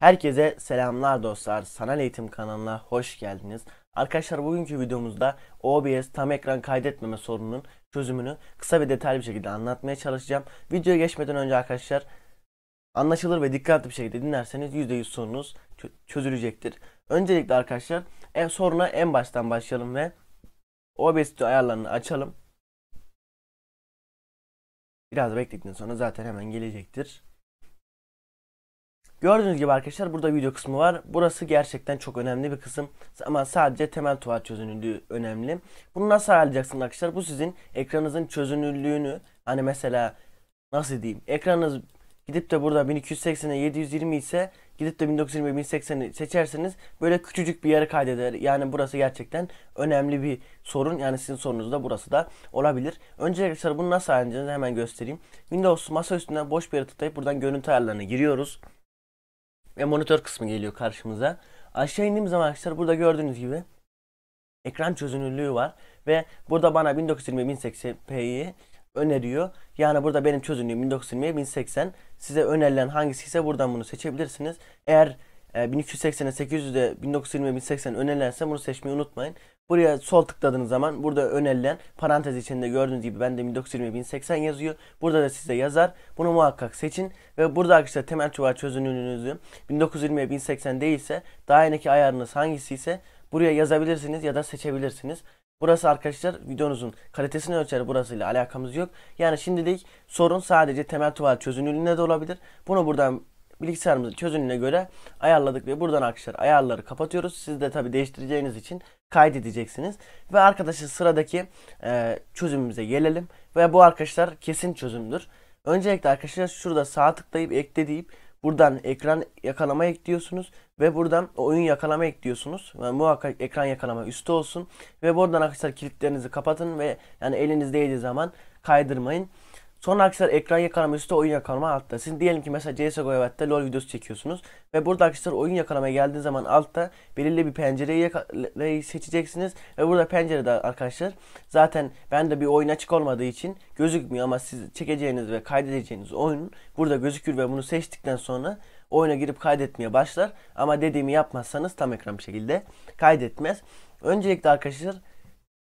Herkese selamlar dostlar. Sanal Eğitim kanalına hoş geldiniz. Arkadaşlar bugünkü videomuzda OBS tam ekran kaydetmeme sorununun çözümünü kısa ve detaylı bir şekilde anlatmaya çalışacağım. Videoya geçmeden önce arkadaşlar anlaşılır ve dikkatli bir şekilde dinlerseniz %100 sorunuz çözülecektir. Öncelikle arkadaşlar en soruna en baştan başlayalım ve OBS ayarlarını açalım. Biraz bekledikten sonra zaten hemen gelecektir. Gördüğünüz gibi arkadaşlar burada video kısmı var. Burası gerçekten çok önemli bir kısım. Ama sadece temel tuval çözünürlüğü önemli. Bunu nasıl ayarlayacaksınız arkadaşlar? Bu sizin ekranınızın çözünürlüğünü hani mesela nasıl diyeyim? Ekranınız gidip de burada 1280'e 720 ise gidip de 1920 1080'i seçerseniz böyle küçücük bir yere kaydeder. Yani burası gerçekten önemli bir sorun. Yani sizin sorunuz da burası da olabilir. Önce arkadaşlar bunu nasıl ayarlayacağınızı hemen göstereyim. Windows masa üstünden boş bir yere tıklayıp buradan görüntü ayarlarına giriyoruz ve monitör kısmı geliyor karşımıza. Aşağı indiğim zaman arkadaşlar burada gördüğünüz gibi ekran çözünürlüğü var ve burada bana 1920-1080p'yi öneriyor. Yani burada benim çözünürlüğüm 1920-1080. Size önerilen hangisi ise buradan bunu seçebilirsiniz. Eğer e, 1380'e 800'e 1920'e 1080 önerilense bunu seçmeyi unutmayın. Buraya sol tıkladığınız zaman burada önerilen parantez içinde gördüğünüz gibi bende 1920 1080 yazıyor. Burada da size yazar. Bunu muhakkak seçin ve burada arkadaşlar temel çuval çözünürlüğünüzü 1920 1080 değilse daha yandaki ayarınız hangisi ise buraya yazabilirsiniz ya da seçebilirsiniz. Burası arkadaşlar videonuzun kalitesini ölçer burasıyla alakamız yok. Yani şimdilik sorun sadece temel tuval çözünürlüğünde de olabilir. Bunu buradan bilgisayarımızın çözünürlüğüne göre ayarladık ve buradan arkadaşlar ayarları kapatıyoruz. Siz de tabi değiştireceğiniz için kaydedeceksiniz. Ve arkadaşlar sıradaki e, çözümümüze gelelim. Ve bu arkadaşlar kesin çözümdür. Öncelikle arkadaşlar şurada sağ tıklayıp ekle deyip buradan ekran yakalama ekliyorsunuz ve buradan oyun yakalama ekliyorsunuz. Yani muhakkak ekran yakalama üstte olsun ve buradan arkadaşlar kilitlerinizi kapatın ve yani elinizde zaman kaydırmayın. Sonra arkadaşlar ekran yakalama üstte oyun yakalama altta. Siz diyelim ki mesela CSGO evet'te LoL videosu çekiyorsunuz. Ve burada arkadaşlar oyun yakalamaya geldiği zaman altta belirli bir pencereyi seçeceksiniz. Ve burada pencerede arkadaşlar zaten ben de bir oyun açık olmadığı için gözükmüyor. Ama siz çekeceğiniz ve kaydedeceğiniz oyun burada gözükür ve bunu seçtikten sonra oyuna girip kaydetmeye başlar. Ama dediğimi yapmazsanız tam ekran bir şekilde kaydetmez. Öncelikle arkadaşlar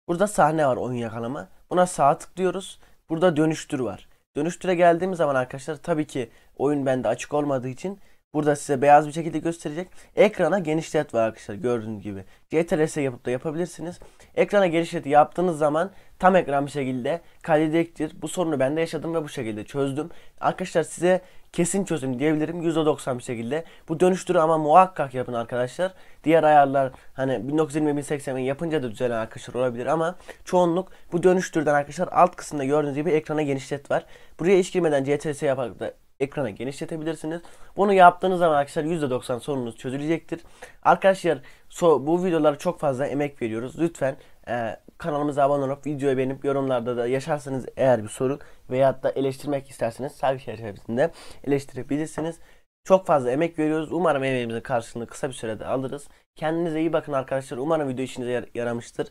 burada sahne var oyun yakalama. Buna sağ tıklıyoruz Burada dönüştür var. Dönüştüre geldiğimiz zaman arkadaşlar tabii ki oyun bende açık olmadığı için Burada size beyaz bir şekilde gösterecek. Ekrana genişlet var arkadaşlar gördüğünüz gibi. CTRS yapıp da yapabilirsiniz. Ekrana genişleti yaptığınız zaman tam ekran bir şekilde kaydedecektir. Bu sorunu ben de yaşadım ve bu şekilde çözdüm. Arkadaşlar size kesin çözüm diyebilirim %90 bir şekilde. Bu dönüştürü ama muhakkak yapın arkadaşlar. Diğer ayarlar hani 1920-1080 yapınca da düzelen arkadaşlar olabilir ama çoğunluk bu dönüştürden arkadaşlar alt kısımda gördüğünüz gibi ekrana genişlet var. Buraya hiç girmeden CTRS yaparak da Ekrana genişletebilirsiniz. Bunu yaptığınız zaman arkadaşlar %90 sorununuz çözülecektir. Arkadaşlar so, bu videolara çok fazla emek veriyoruz. Lütfen e, kanalımıza abone olup videoyu beğenip yorumlarda da yaşarsanız eğer bir sorun veyahut da eleştirmek isterseniz sahibi şerefinde eleştirebilirsiniz. Çok fazla emek veriyoruz. Umarım emeğimizin karşılığını kısa bir sürede alırız. Kendinize iyi bakın arkadaşlar. Umarım video işinize yar yaramıştır.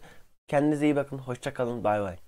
Kendinize iyi bakın. Hoşçakalın. Bay bay.